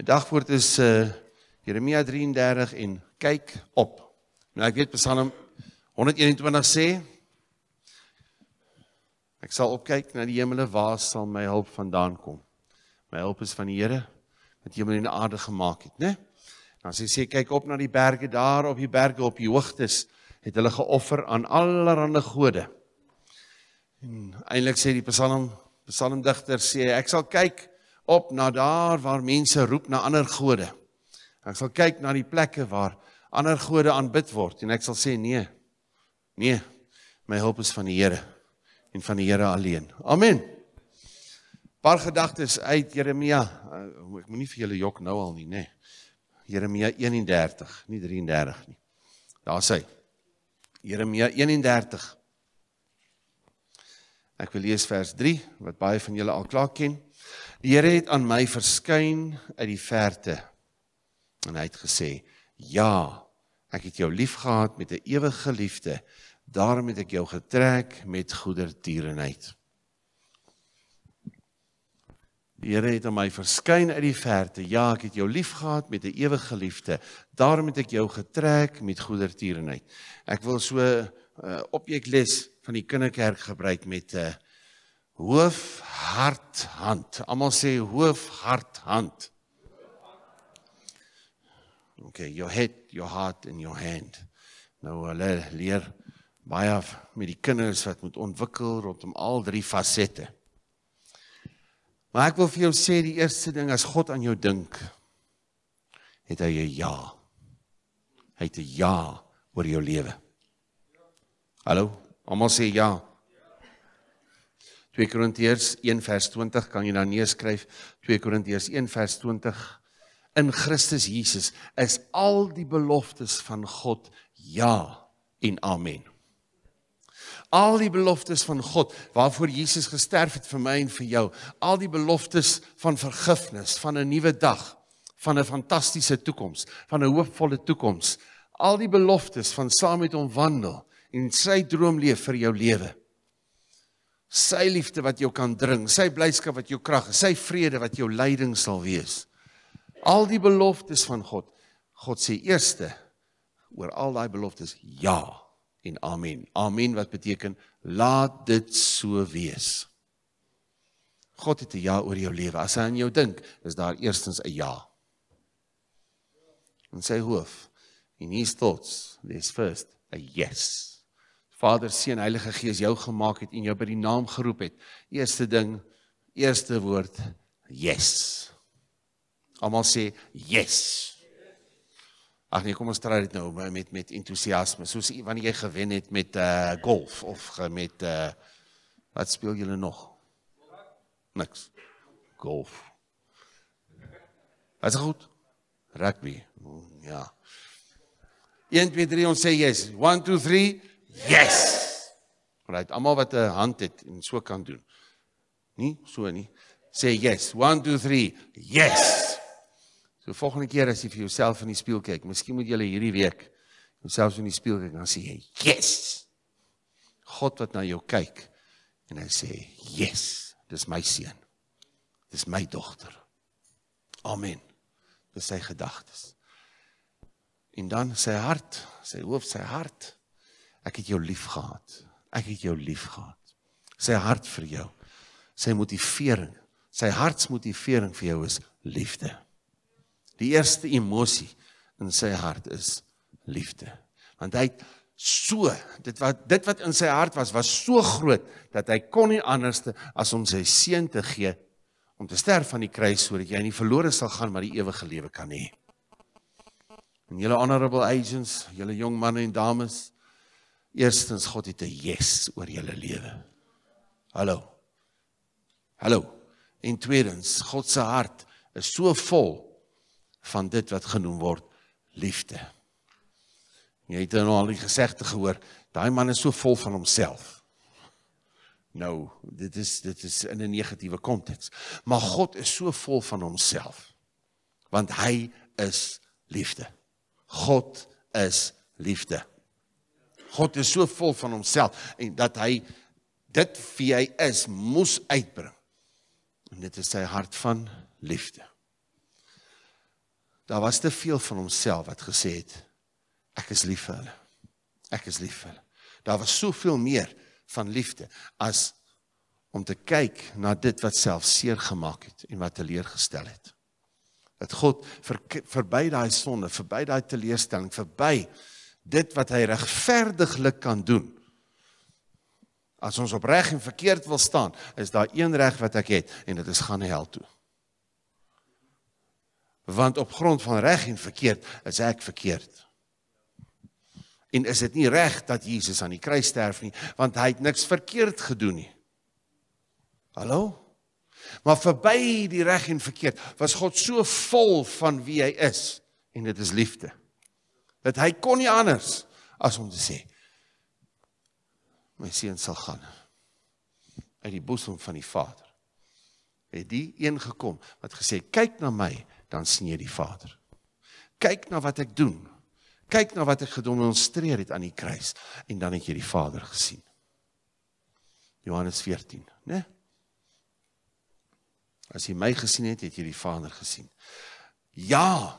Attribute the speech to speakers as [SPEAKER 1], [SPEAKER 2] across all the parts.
[SPEAKER 1] Die dagwoord is eh uh, Jeremia 33 en kyk op. Nou ek weet Psalm 121 sê ek sal opkyk na die hemele waar sal my hulp vandaan kom? My hulp is van die Here wat hemel en aarde gemaak het, né? Nee? Dan sê sê kyk op na die berge daar op die berge op die hoogtes het hulle geoffer aan allerlei gode. En eintlik sê die Psalm Psalmdigter sê ek sal kyk op na daar waar mense roep na ander gode. Ek sal kyk na die plekke waar ander gode aanbid word en ek sal sê nee. Nee. My hulp is van die Here en van die Here alleen. Amen. Paar gedagtes uit Jeremia. Uh, ek moenie vir julle jok nou al nie, nê. Nee. Jeremia 31, nie 33 nie. Daar sê Jeremia 31. Ek wil lees vers 3 wat baie van julle al klaar ken. Die Here het aan my verskyn uit die verte en hy het gesê: "Ja, ek het jou liefgehad met 'n ewige liefde. Daarom het ek jou getrek met goedertierenheid." Die Here het aan my verskyn uit die verte. Ja, ek het jou liefgehad met 'n ewige liefde. Daarom het ek jou getrek met goedertierenheid. Ek wil so uh, eh, op ek les van die kinderkerk gebruik met 'n uh, eh, hoof hart hand. Almal sê hoof hart hand. Okay, your head, your heart and your hand. Nou hulle leer baie met die kinders wat moet ontwikkel rondom al drie fasette. Maar ek wil vir jou sê die eerste ding as God aan jou dink, het hy 'n ja. Hy het 'n ja oor jou lewe. Hallo, almal sê ja. 2 Korintiërs 1 vers 20 kan jy dan neerskryf 2 Korintiërs 1 vers 20 In Christus Jesus is al die beloftes van God ja en amen. Al die beloftes van God waarvoor Jesus gesterf het vir my en vir jou, al die beloftes van vergifnis, van 'n nuwe dag, van 'n fantastiese toekoms, van 'n hoopvolle toekoms, al die beloftes van saam met hom wandel en sy droom leef vir jou lewe sy liefde wat jou kan dring, sy blyskap wat jou krag is, sy vrede wat jou leiding sal wees. Al die beloftes van God. God sê eerste oor al daai beloftes ja en amen. Amen wat beteken laat dit so wees. God het 'n ja oor jou lewe. As hy aan jou dink, is daar eerstens 'n ja. In sy hoof en hier's tots, there's first a yes. Vader, Seun, Heilige Gees jou gemaak het en jou by die naam geroep het. Eerste ding, eerste woord, yes. Almal sê yes. Ag nee, kom ons try dit nou met met entoesiasme. Soos wanneer jy gewen het met uh golf of ge, met uh wat speel julle nog? Niks. Golf. Was goed. Rugby. Mm, ja. 1 2 3 ons sê yes. 1 2 3 Yes. Right, almal wat 'n hand het en so kan doen. Nie so nie. Sê yes. 1 2 3. Yes. So volgende keer as jy vir jouself in die spieël kyk, miskien moet jy hierdie week jouself in die spieël kyk en dan sê jy yes. God wat na jou kyk en hy sê yes, dis my seun. Dis my dogter. Amen. Dis sy gedagtes. En dan sy hart, sy hoof, sy hart ek het jou lief gehad. Ek het jou lief gehad. Sy hart vir jou. Sy motivering, sy hartsmotivering vir jou is liefde. Die eerste emosie in sy hart is liefde. Want hy so dit wat dit wat in sy hart was was so groot dat hy kon nie anderste as om sy seun te gee om te sterf aan die kruis sodat jy nie verlore sal gaan maar die ewige lewe kan hê. En julle honorable agents, julle jong manne en dames, Eerstens God het 'n yes oor julle lewe. Hallo. Hallo. En tweedens, God se hart is so vol van dit wat genoem word liefde. Jy het nou al die gesegde gehoor, daai man is so vol van homself. Nou, dit is dit is in 'n negatiewe konteks, maar God is so vol van homself want hy is liefde. God is liefde. God is so vol van homself en dat hy dit wie hy is moes uitbring. En dit is sy hart van liefde. Daar was te veel van homself wat gesê het ek is lief vir hulle. Ek is lief vir hulle. Daar was soveel meer van liefde as om te kyk na dit wat self seer gemaak het en wat teleurgestel het. Dat God ver, verby daai sonde, verby daai teleurstelling, verby dit wat hy regverdiglik kan doen. As ons opreg en verkeerd wil staan, is daar een reg wat ek het en dit is gaan hel toe. Want op grond van reg en verkeerd is ek verkeerd. En is dit nie reg dat Jesus aan die kruis sterf nie, want hy het niks verkeerd gedoen nie. Hallo? Maar verby die reg en verkeerd was God so vol van wie hy is en dit is liefde dat hy kon nie anders as om te sê my seun sal gaan uit die bosom van die Vader. Het die een gekom wat gesê kyk na my dan sien jy die Vader. Kyk na wat ek doen. Kyk na wat ek gedemonstreer het aan die kruis en dan het jy die Vader gesien. Johannes 14, né? As jy my gesien het, het jy die Vader gesien. Ja,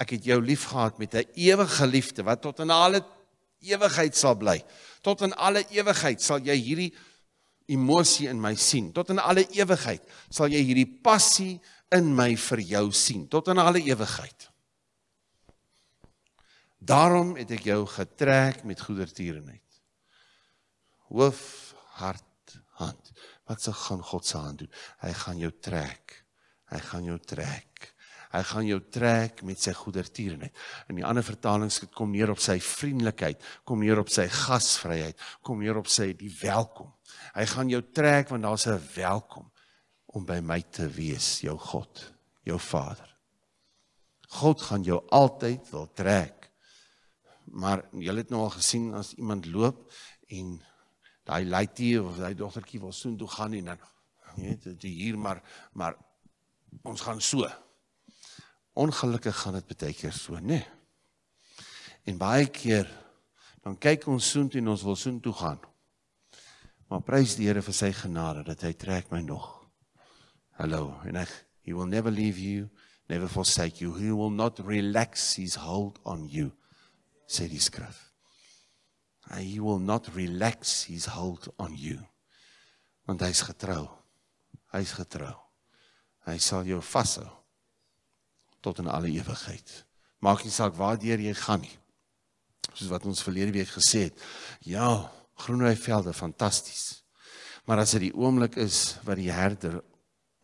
[SPEAKER 1] ek het jou liefgehad met 'n ewige liefde wat tot in alle ewigheid sal bly. Tot in alle ewigheid sal jy hierdie emosie in my sien. Tot in alle ewigheid sal jy hierdie passie in my vir jou sien. Tot in alle ewigheid. Daarom het ek jou getrek met goedertierenheid. Hoof, hart, hand. Wat se gaan God se hand doen? Hy gaan jou trek. Hy gaan jou trek. Hy gaan jou trek met sy goedertierenheid. In die ander vertalings kom neer op sy vriendelikheid, kom neer op sy gasvryheid, kom neer op sy die welkom. Hy gaan jou trek want daar's 'n welkom om by my te wees, jou God, jou Vader. God gaan jou altyd wil trek. Maar jy het nou al gesien as iemand loop en daai laitie of daai dogtertjie wil soontoe gaan en dan weet jy hier maar maar ons gaan so. Ongelukkig gaan dit baie keer so, né? Nee. En baie keer dan kyk ons soontoe en ons wil soontoe gaan. Maar prys die Here vir sy genade dat hy trek my nog. Hallo, en ek he will never leave you, never forsake you. He will not relax his hold on you, sê die skrif. He will not relax his hold on you. Want hy's getrou. Hy's getrou. Hy sal jou vashou tot in alle ewigheid. Maak nie saak waar jy gaan nie. Soos wat ons verlede week gesê het, ja, groenrye velde fantasties. Maar as dit die oomblik is wat die herder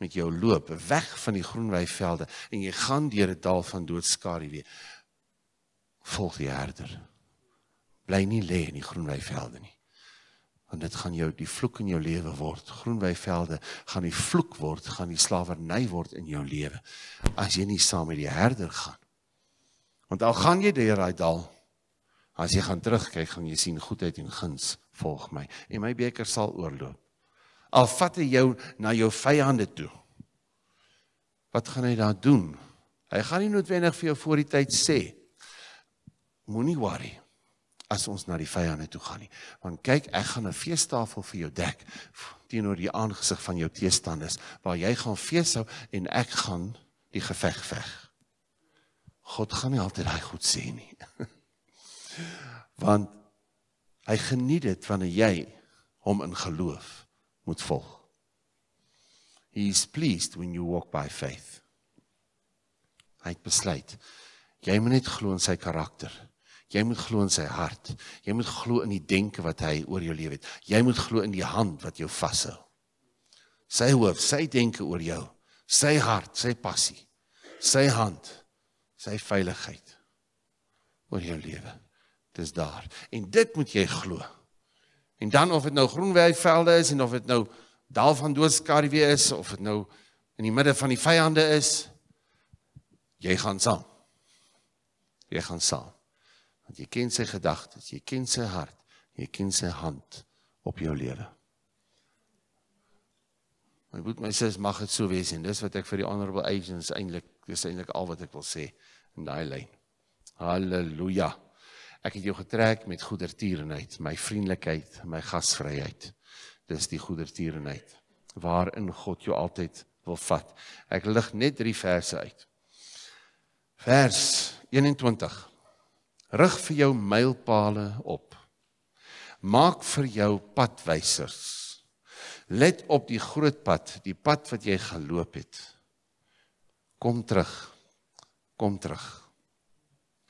[SPEAKER 1] met jou loop weg van die groenrye velde en jy gaan deur 'n dal van doodskare weer, volg die herder. Bly nie lê in die groenrye velde nie want dit gaan jou die vloek in jou lewe word. Groenwyvelde gaan die vloek word, gaan die slawerny word in jou lewe as jy nie saam met die herder gaan. Want al gaan jy deur daai dal, as jy gaan terugkyk, gaan jy sien goedheid en guns volg my en my beker sal oorloop. Al vat hy jou na jou vyande toe. Wat gaan hy daar doen? Hy gaan nie noodwendig vir jou voor die tyd sê. Moenie worry nie as ons na die vyande toe gaan nie. Want kyk, ek gaan 'n feestafel vir jou dek teenoor die aangesig van jou teestanders waar jy gaan fees hou en ek gaan die geveg veg. God gaan nie altyd daai goed sê nie. Want hy geniet dit wanneer jy hom in geloof moet volg. He is pleased when you walk by faith. Hy het besluit jy moet net glo in sy karakter. Jy moet glo in sy hart. Jy moet glo in die denke wat hy oor jou lewe het. Jy moet glo in die hand wat jou vashou. Sy hoof, sy denke oor jou, sy hart, sy passie, sy hand, sy veiligheid oor jou lewe. Dit is daar. En dit moet jy glo. En dan of dit nou groenweivelde is en of dit nou dal van doodskarwe is of dit nou in die midde van die vyande is, jy gaan saam. Jy gaan saam. Want jy ken sy gedagtes, jy ken sy hart, jy ken sy hand op jou lewe. My broer, my sussie, mag dit so wees en dis wat ek vir die honorable agents eintlik dis eintlik al wat ek wil sê in daai lyn. Halleluja. Ek het jou getrek met goedertierenheid, my vriendelikheid, my gasvryheid. Dis die goedertierenheid waarin God jou altyd wil vat. Ek lig net drie verse uit. Vers 21. Rig vir jou mylpale op. Maak vir jou padwysers. Let op die groot pad, die pad wat jy geloop het. Kom terug. Kom terug.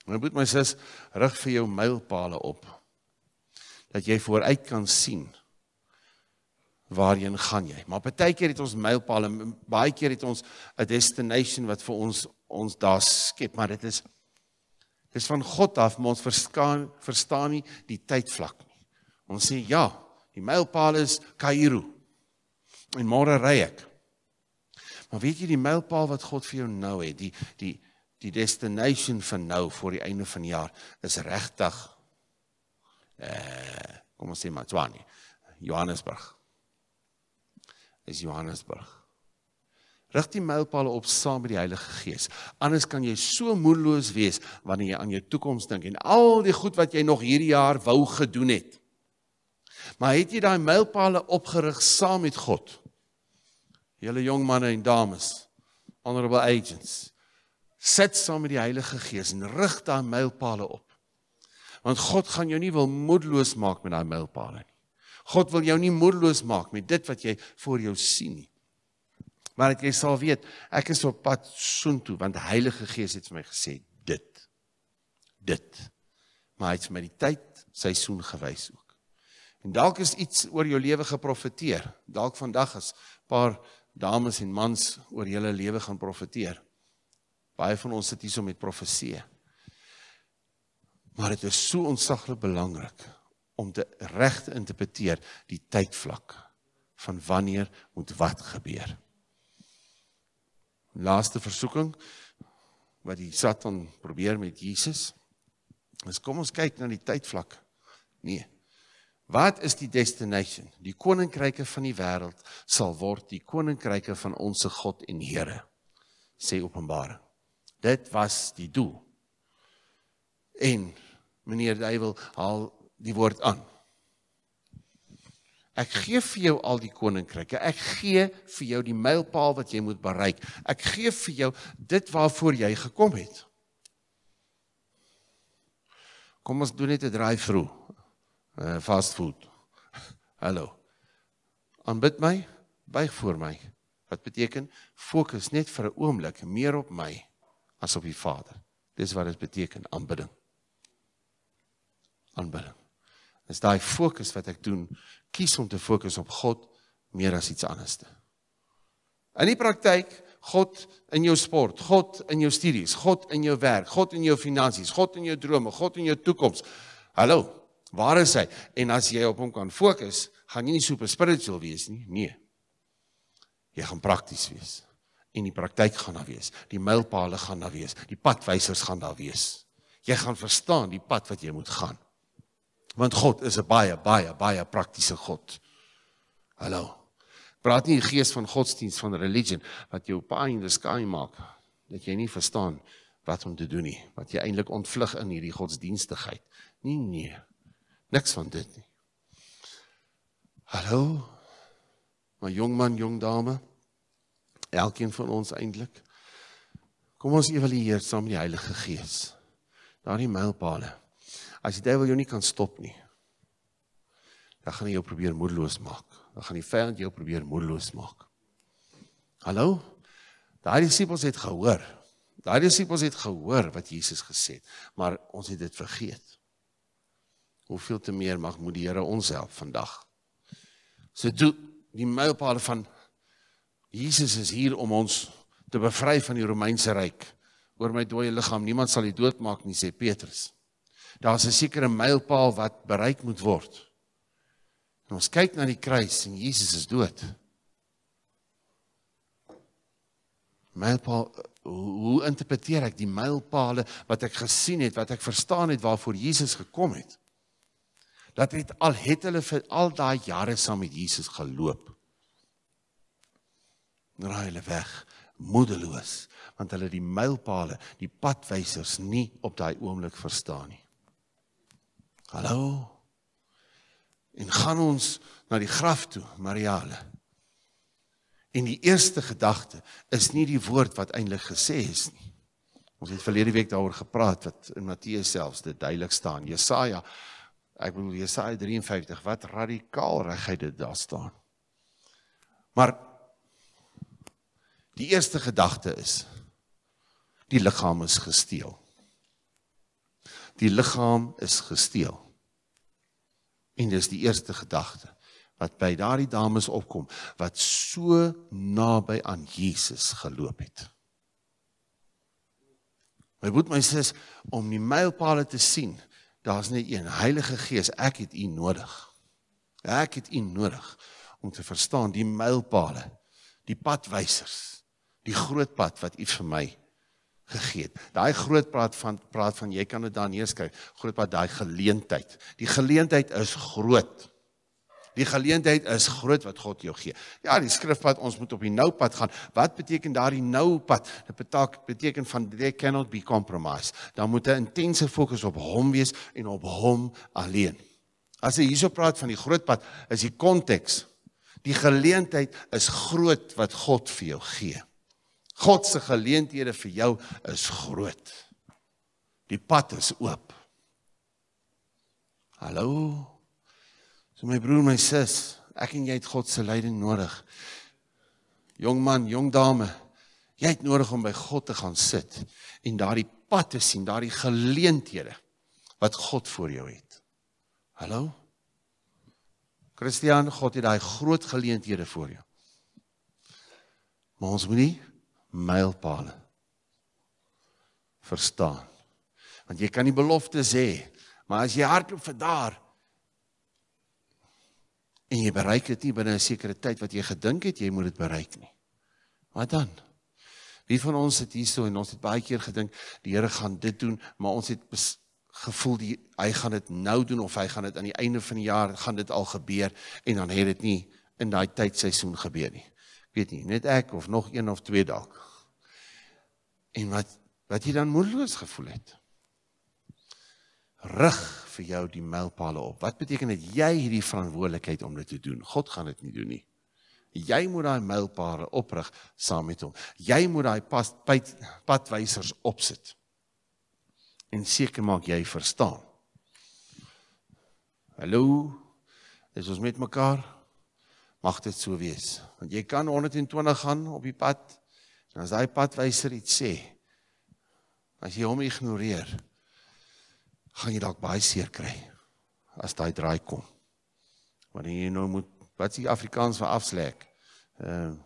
[SPEAKER 1] My broer, my sis, rig vir jou mylpale op. Dat jy vooruit kan sien waarheen gaan jy. Maar baie keer het ons mylpale, baie keer het ons 'n destination wat vir ons ons daar skep, maar dit is Dis van God af, maar ons verskaan, verstaan nie die tydvlak nie. Ons sê ja, die mylpaal is Kairo. En môre ry ek. Maar weet jy die mylpaal wat God vir jou nou het, die die die destination vir nou voor die einde van die jaar is regtig eh kom ons sê maar Tswane, Johannesburg. Is Johannesburg. Rig die mylpaale op saam met die Heilige Gees. Anders kan jy so moedeloos wees wanneer jy aan jou toekoms dink en al die goed wat jy nog hierdie jaar wou gedoen het. Maar het jy daai mylpaale opgerig saam met God? Julle jong manne en dames, honorable agents, set saam met die Heilige Gees en rig daai mylpaale op. Want God gaan jou nie wil moedeloos maak met daai mylpaale nie. God wil jou nie moedeloos maak met dit wat jy voor jou sien nie maar ek sal weet ek is op pad soontoe want die Heilige Gees het vir my gesê dit dit maar hy het my die tyd seisoen gewys ook en dalk is iets oor jou lewe geprofeteer dalk vandag is 'n paar dames en mans oor julle lewe gaan profeteer baie van ons sit hierso met profeseë maar dit is so ontsaglik belangrik om te reg te interpreteer die tydvlak van wanneer moet wat gebeur laaste versoeking wat die Satan probeer met Jesus. Dis kom ons kyk na die tydvlak. Nee. Wat is die destination? Die koninkryke van die wêreld sal word die koninkryke van onsse God en Here sê Openbaring. Dit was die doel. En meneer Duivel haal die woord aan. Ek gee vir jou al die koninkryke. Ek gee vir jou die mylpaal wat jy moet bereik. Ek gee vir jou dit waarvoor jy gekom het. Kom ons doen net 'n drive-through. Eh, uh, fast food. Hallo. Aanbid my, buig voor my. Wat beteken fokus net vir 'n oomblik meer op my as op die Vader. Dis wat dit beteken aanbidding. Aanbidding. Dis daai fokus wat ek doen kies om te fokus op God meer as iets anders te. In die praktyk, God in jou sport, God in jou studies, God in jou werk, God in jou finansies, God in jou drome, God in jou toekoms. Hallo, waar is hy? En as jy op hom kan fokus, gaan jy nie super spiritual wees nie. Nee. Jy gaan prakties wees en die praktyk gaan daar wees. Die mylpaale gaan daar wees. Die padwysers gaan daar wees. Jy gaan verstaan die pad wat jy moet gaan want God is 'n baie baie baie praktiese God. Hallo. Praat nie die gees van godsdienst van religie wat jou paai in die skaai maak dat jy nie verstaan wat om te doen nie, wat jy eintlik ontvlug in hierdie godsdienstigheid. Nee nee. Niks van dit nie. Hallo. My jong man, jong dame. Elkeen van ons eintlik. Kom ons evalueer saam met die Heilige Gees. Daardie mylpaale As die duiwel jou nie kan stop nie, dan gaan hy jou probeer moedeloos maak. Dan gaan die vyand jou probeer moedeloos maak. Hallo? Daai disippels het gehoor. Daai disippels het gehoor wat Jesus gesê het, maar ons het dit vergeet. Hoeveel te meer mag moet die Here ons help vandag. So toe die mylpaal van Jesus is hier om ons te bevry van die Romeinse ryk. Oor my dooie liggaam, niemand sal die dood maak nie sê Petrus. Daar's 'n sekere mylpaal wat bereik moet word. En ons kyk na die kruis en Jesus is dood. Mylpaal hoe interpreteer ek die mylpaale wat ek gesien het, wat ek verstaan het waarvoor Jesus gekom het? Dat het al het hulle vir al daai jare saam met Jesus geloop. Draai hulle weg moedeloos want hulle die mylpaale, die padwysers nie op daai oomblik verstaan nie. Hallo. En gaan ons na die graf toe, Mariale. En die eerste gedagte is nie die woord wat eintlik gesê is nie. Ons het verlede week daaroor gepraat wat in Matteus selfs dit duidelik staan. Jesaja ek bedoel Jesaja 53 wat radikaal regheid dit daar staan. Maar die eerste gedagte is die liggaam is gesteel die liggaam is gesteel. En dis die eerste gedagte wat by daardie dames opkom wat so naby aan Jesus geloop het. My broer my sê om die mylpaale te sien, daar's net een Heilige Gees, ek het U nodig. Ek het U nodig om te verstaan die mylpaale, die padwysers, die groot pad wat U vir my gegee het. Daai groot praat van praat van jy kan dit daar neerskryf. Groot wat daai geleentheid. Die geleentheid is groot. Die geleentheid is groot wat God jou gee. Ja, die skrifpad ons moet op die nou pad gaan. Wat beteken daai nou pad? Dit betaak beteken van they cannot be compromised. Dan moet 'n intense fokus op hom wees en op hom alleen. As jy hierso praat van die groot pad, is die konteks die geleentheid is groot wat God vir jou gee. God se geleenthede vir jou is groot. Die pad is oop. Hallo. So my broer, my sis, ek en jy het God se leiding nodig. Jong man, jong dame, jy het nodig om by God te gaan sit en daardie pad te sien, daardie geleenthede wat God vir jou het. Hallo. Christian, God het daai groot geleenthede vir jou. Maar ons moenie mylpaale verstaan. Want jy kan die beloftes hê, maar as jy hardloop vir daar en jy bereik dit nie binne 'n sekere tyd wat jy gedink het jy moet dit bereik nie. Wat dan? Wie van ons het hierso en ons het baie keer gedink die Here gaan dit doen, maar ons het gevoel die, hy gaan dit nou doen of hy gaan dit aan die einde van die jaar gaan dit al gebeur en dan het dit nie in daai tydseisoen gebeur nie. Ek weet nie, net ek of nog een of twee dalk en wat wat jy dan moedeloos gevoel het. Rig vir jou die mylpale op. Wat beteken dit jy hierdie verantwoordelikheid om dit te doen? God gaan dit nie doen nie. Jy moet daai mylpale oprig saam met hom. Jy moet daai pas pad, padwysers opsit. En seker maak jy verstaan. Hallo. Is ons met mekaar? Mag dit so wees. Want jy kan 120 gaan op die pad En as daai padwyser iets sê, as jy hom ignoreer, gaan jy dalk baie seer kry as daai draai kom. Wanneer jy nou moet wat s'n Afrikaans vir afslek? Ehm uh,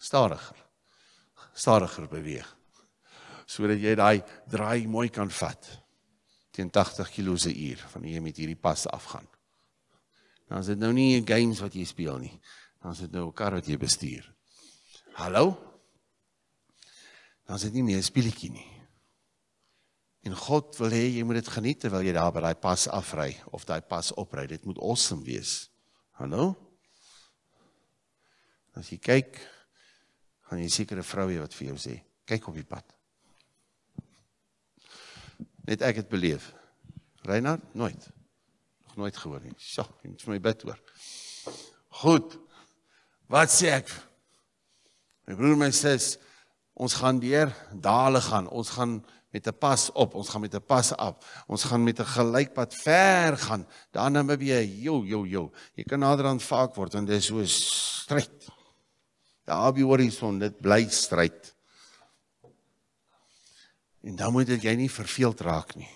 [SPEAKER 1] stadiger. Stadiger beweeg. Sodat jy daai draai mooi kan vat teen 80 km se uur van hier met hierdie pas afgaan. Dan is dit nou nie 'n games wat jy speel nie. Dan is dit nou 'n kar wat jy bestuur. Hallo dan is dit nie meer 'n speletjie nie. En God wil hê jy moet dit geniet terwyl jy daar by daai pas afry of daai pas opry. Dit moet awesome wees. Hallo. As jy kyk, gaan jy sekere vroue wat vir jou sê, kyk op die pad. Net ek het beleef. Reinhard nooit. Nog nooit gehoor nie. Sjoe, jy moet vir my bid hoor. Goed. Wat sê ek? My broer my sê s' ons gaan deur dale gaan. Ons gaan met 'n pas op, ons gaan met 'n pas af. Ons gaan met 'n gelykpad ver gaan. Dan dan weer jo jo jo. Jy kan nader aan vaak word en dis so stryd. Ja, Daar by horison, dit bly stryd. En dan moet dit jy nie verveeld raak nie.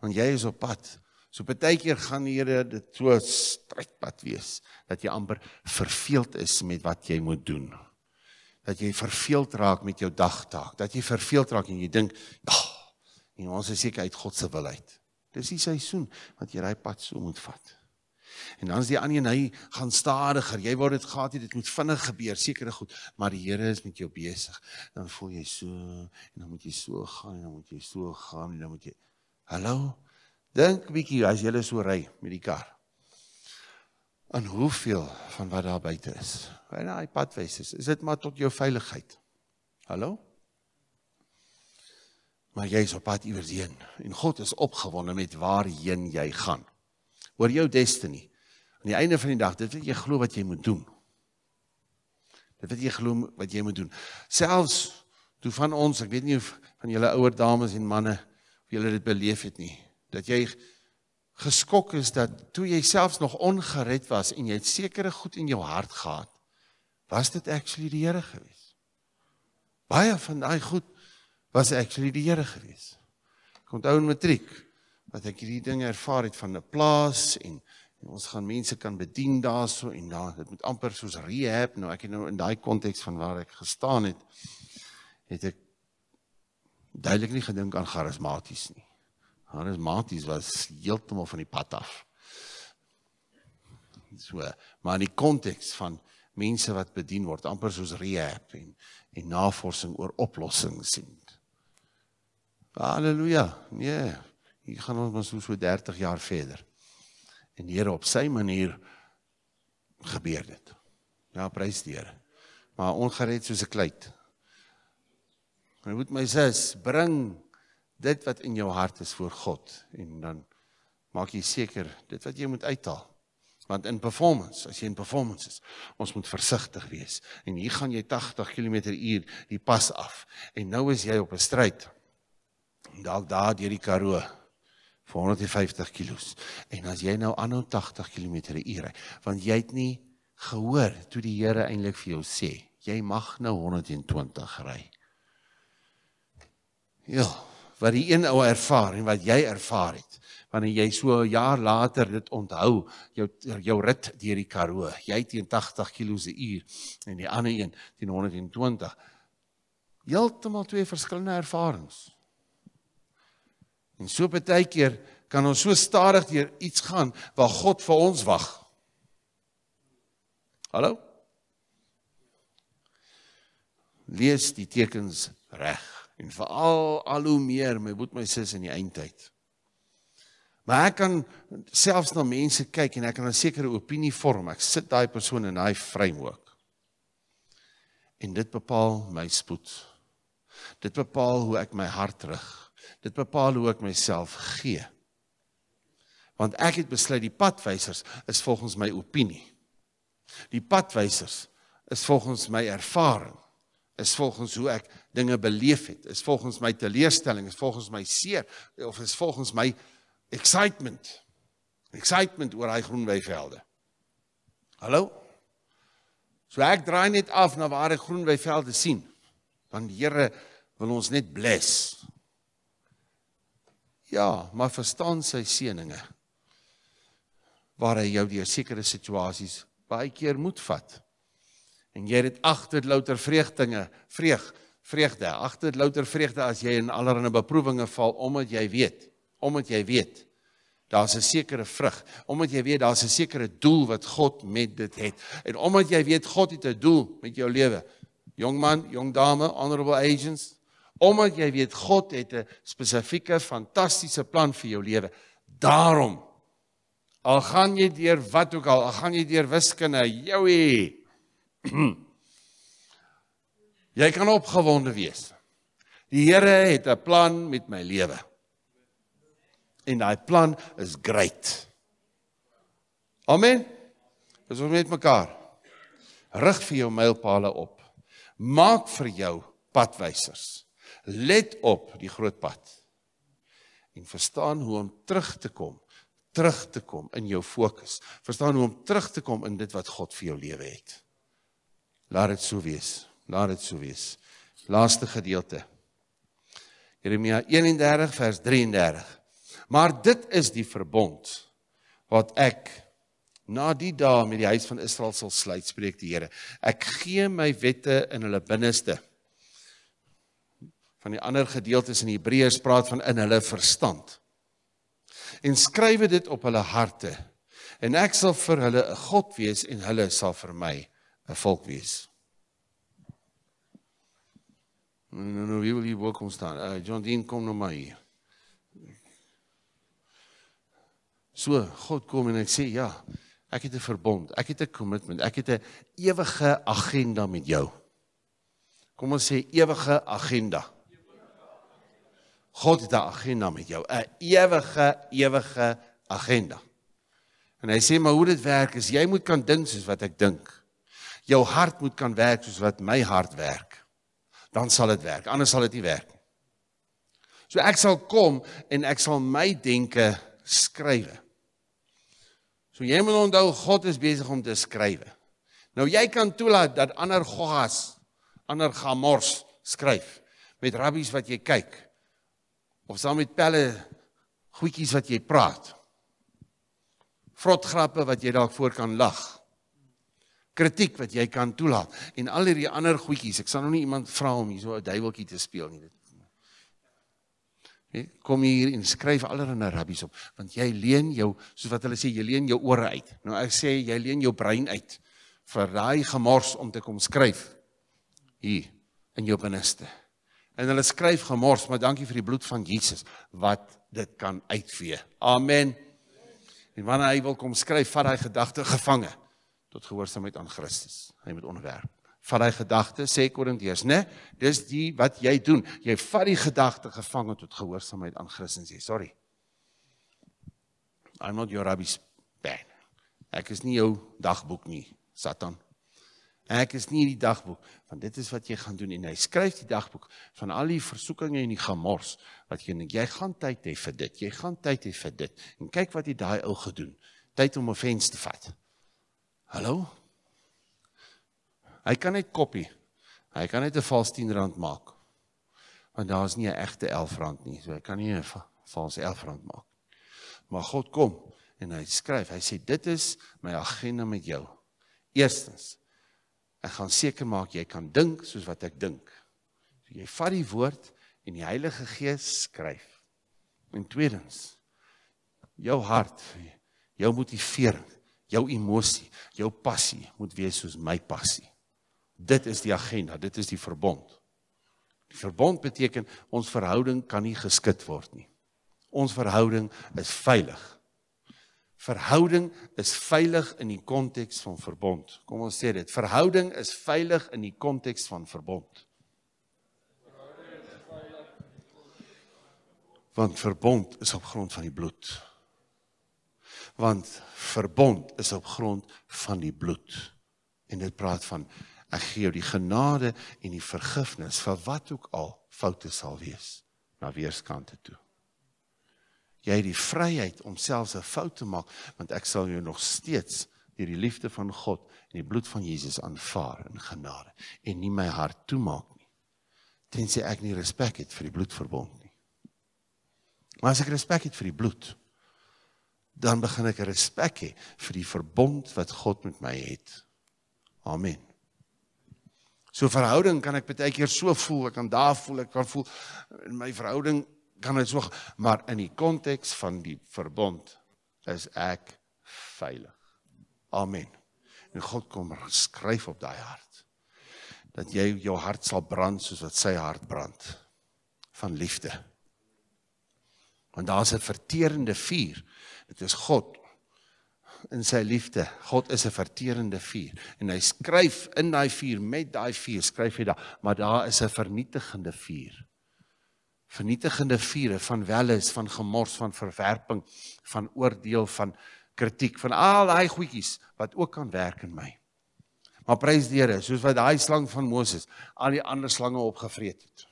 [SPEAKER 1] Want jy is op pad. So baie keer gaan die Here dit so stryd pad wees dat jy amper verveeld is met wat jy moet doen dat jy verveeld raak met jou dagtaak, dat jy verveeld raak en jy dink, "Ja, en ons is seker uit God se wil uit." Dis die seisoen wat jy daai pad so moet vat. En dan is die ander een hy gaan stadiger. Jy word dit gehad het, dit moet vinnig gebeur, sekere goed, maar die Here is met jou besig. Dan voel jy so en dan moet jy so gaan en dan moet jy so gaan en dan moet jy Hallo? Dink bietjie as jy hulle so ry met die kar in hoeveel van wat daar buite is. Wanneer daai padwys is, is dit maar tot jou veiligheid. Hallo? Maar jy is op pad iewers heen en God is opgewonde met waarheen jy gaan. Oor jou destiny. Aan die einde van die dag, dit wat jy glo wat jy moet doen. Dit wat jy glo wat jy moet doen. Selfs toe van ons, ek weet nie of van julle ouer dames en manne of julle dit beleef het nie, dat jy geskok is dat toe jy selfs nog ongered was en jy het sekere goed in jou hart gehad, was dit actually die Here gewees. Baie van daai goed was actually die Here gewees. Ek onthou in matriek wat ek hierdie dinge ervaar het van 'n plaas en, en ons gaan mense kan bedien daarso en daar dit moet amper soos rehab nou ek het nou in daai konteks van waar ek gestaan het het ek duidelik nie gedink aan charismaties nie. Hannes Maties was heeltemal van die pad af. So, maar in die konteks van mense wat bedien word, amper soos rehab en en navorsing oor oplossings sien. Halleluja. Nee, hier gaan ons maar so so 30 jaar verder. En die Here op sy manier gebeur dit. Ja, prys die Here. Maar ongered soos 'n kluit. Hy moet my sê, bring dit wat in jou hart is voor God en dan maak jy seker dit wat jy moet uithaal want in performance as jy in performance is ons moet versigtig wees en hier gaan jy 80 km/h die pas af en nou is jy op 'n stryd dalk daar deur die Karoo vir 150 kg en as jy nou aanhou 80 km/h ry want jy het nie gehoor toe die Here eintlik vir jou sê jy mag nou 120 ry ja wat die een ou ervaar en wat jy ervaar het wanneer jy so 'n jaar later dit onthou jou jou rit deur die Karoo jy teen 80 km/h en die ander een teen 120 heeltemal twee verskillende ervarings en so baie keer kan ons so stadig deur iets gaan waar God vir ons wag hallo lees die tekens reg en veral al hoe meer my boet my sis in die eindtyd. Maar ek kan selfs na mense kyk en ek kan 'n sekere opinie vorm. Ek sit daai persoon in hy framework. En dit bepaal my spoed. Dit bepaal hoe ek my hart rig. Dit bepaal hoe ek myself gee. Want ek het besluit die padwysers is volgens my opinie. Die padwysers is volgens my ervaring. Is volgens hoe ek dinge beleef het. Is volgens my teleurstelling, is volgens my seer of is volgens my excitement. Excitement oor daai groenwyvelde. Hallo? So ek draai net af na waar ek groenwyvelde sien. Want die Here wil ons net bless. Ja, maar verstaan sy seëninge. Waar hy jou deur sekere situasies baie keer moet vat. En jy het dit agter louter vreugdinge, vreugde vreugde. Agter dit louter vreugde as jy in allerlei beproewinge val omdat jy weet, omdat jy weet daar's 'n sekere vrug, omdat jy weet daar's 'n sekere doel wat God met dit het. En omdat jy weet God het 'n doel met jou lewe. Jong man, jong dame, honorable agents, omdat jy weet God het 'n spesifieke fantastiese plan vir jou lewe. Daarom al gaan jy deur wat ook al, al gaan jy deur wiskunde, joie. Jy kan opgewonde wees. Die Here het 'n plan met my lewe. En daai plan is groot. Amen. Dis ons met mekaar. Rig vir jou mylpale op. Maak vir jou padwysers. Let op die groot pad. En verstaan hoe om terug te kom, terug te kom in jou fokus. Verstaan hoe om terug te kom in dit wat God vir jou lewe het. Laat dit so wees. Laat dit so wees. Laaste gedeelte. Jeremia 31 vers 33. Maar dit is die verbond wat ek na die dag met die huis van Israel sal sluit, spreek die Here. Ek gee my wette in hulle binneste. Van die ander gedeeltes in Hebreërs praat van in hulle verstand. En skrywe dit op hulle harte. En ek sal vir hulle 'n God wees en hulle sal vir my 'n volk wees. Não, não viu ali, boa como está. Ah, John Dean, como não mãe? So, God kom en ek sê ja, ek het 'n verbond, ek het 'n commitment, ek het 'n ewige agenda met jou. Kom ons sê ewige agenda. God het 'n agenda met jou, 'n ewige ewige agenda. En hy sê maar hoe dit werk is, jy moet kan dink soos wat ek dink. Jou hart moet kan werk soos wat my hart werk dan sal dit werk. Anders sal dit nie werk nie. So ek sal kom en ek sal my denke skryf. So jy moet onthou God is besig om te skryf. Nou jy kan toelaat dat ander gogas, ander gamors skryf met rabbies wat jy kyk of saam met pelle goedjies wat jy praat. Vrot grappe wat jy dalk voor kan lag kritiek wat jy kan toelaat en al hierdie ander goedjies. Ek sal nou nie iemand vra om hier so 'n duiweltjie te speel nie. Dit. Kom hier en skryf allerlei rabbies op want jy leen jou soos wat hulle sê jy leen jou ore uit. Nou ek sê jy leen jou brein uit vir daai gemors om te kom skryf hier in jou binneste. En hulle skryf gemors, maar dankie vir die bloed van Jesus wat dit kan uitvee. Amen. En wanneer hy wil kom skryf, vat hy gedagte gevange tot gehoorsaamheid aan Christus. Hy moet onderwerp. Vat daai gedagte, sê Korintiërs, né? Dis die wat jy doen. Jy vat die gedagte gevange tot gehoorsaamheid aan Christus sê. Sorry. I'm not your rabbi's pen. Ek is nie jou dagboek nie, Satan. Ek is nie die dagboek want dit is wat jy gaan doen en hy skryf die dagboek van al die versoekinge en die gemors wat jy en jy gaan tyd hê vir dit. Jy gaan tyd hê vir dit. En kyk wat jy daai ou gedoen. Tyd om 'n venster te vat. Hallo? Hy kan net kopie. Hy kan net 'n vals R10 maak. Want daar is nie 'n egte R11 nie, so hy kan nie 'n vals R11 maak. Maar God kom en hy skryf, hy sê dit is my agenda met jou. Eerstens, ek gaan seker maak jy kan dink soos wat ek dink. So jy vat die woord en die Heilige Gees skryf. En tweedens, jou hart, jou motivering jou emosie, jou passie moet wees soos my passie. Dit is die agenda, dit is die verbond. Die verbond beteken ons verhouding kan nie geskit word nie. Ons verhouding is veilig. Verhouding is veilig in die konteks van verbond. Kom ons sê dit. Verhouding is veilig in die konteks van verbond. Want verbond is op grond van die bloed want verbond is op grond van die bloed. En dit praat van ek gee jou die genade en die vergifnis vir wat ook al foute sal wees na weerskante toe. Jy het die vryheid om selfs 'n fout te maak want ek sal jou nog steeds deur die liefde van God en die bloed van Jesus aanvaar in genade en nie my hart toemaak nie. Tensy ek nie respek het vir die bloedverbond nie. Maar as ek respek het vir die bloed, dan begin ek respek hê vir die verbond wat God met my het. Amen. So verhouding kan ek baie keer so voel, ek kan daar voel, ek kan voel in my verhouding kan dit so maar in die konteks van die verbond is ek veilig. Amen. En God kom skryf op daai hart dat jy jou hart sal brand soos wat sy hart brand van liefde. Want daar's 'n verterende vuur Dit is God in sy liefde. God is 'n verterende vuur en hy skryf in daai vuur met daai vuur skryf hy daar, maar daar is 'n vernietigende vuur. Vernietigende vure van welis, van gemors, van verwerping, van oordeel, van kritiek, van al daai goedjies wat ook kan werk in my. Maar prys die Here, soos wat daai slang van Moses al die ander slange opgevreet het.